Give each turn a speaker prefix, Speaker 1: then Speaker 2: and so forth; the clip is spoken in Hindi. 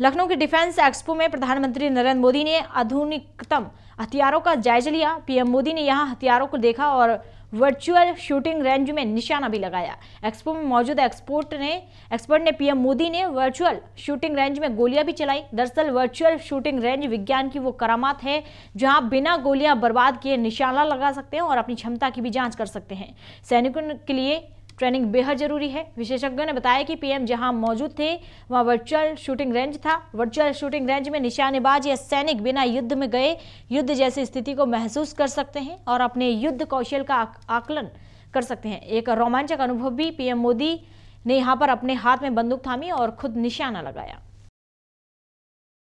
Speaker 1: लखनऊ के डिफेंस एक्सपो में प्रधानमंत्री नरेंद्र मोदी ने आधुनिकतम हथियारों का जायजा लिया पीएम मोदी ने यहां हथियारों को देखा और वर्चुअल शूटिंग रेंज में निशाना भी लगाया एक्सपो में मौजूद एक्सपोर्ट ने एक्सपर्ट ने पीएम मोदी ने वर्चुअल शूटिंग रेंज में गोलियां भी चलाई दरअसल वर्चुअल शूटिंग रेंज विज्ञान की वो करामात है जहां बिना गोलियां बर्बाद किए निशाना लगा सकते हैं और अपनी क्षमता की भी जांच कर सकते हैं सैनिकों के लिए ट्रेनिंग बेहद जरूरी है विशेषज्ञों ने बताया कि पीएम जहां मौजूद थे वहां वर्चुअल शूटिंग रेंज था वर्चुअल शूटिंग रेंज में निशानेबाज या सैनिक बिना युद्ध में गए युद्ध जैसी स्थिति को महसूस कर सकते हैं और अपने युद्ध कौशल का आकलन कर सकते हैं एक रोमांचक अनुभव भी पीएम मोदी ने यहाँ पर अपने हाथ में बंदूक थामी और खुद निशाना लगाया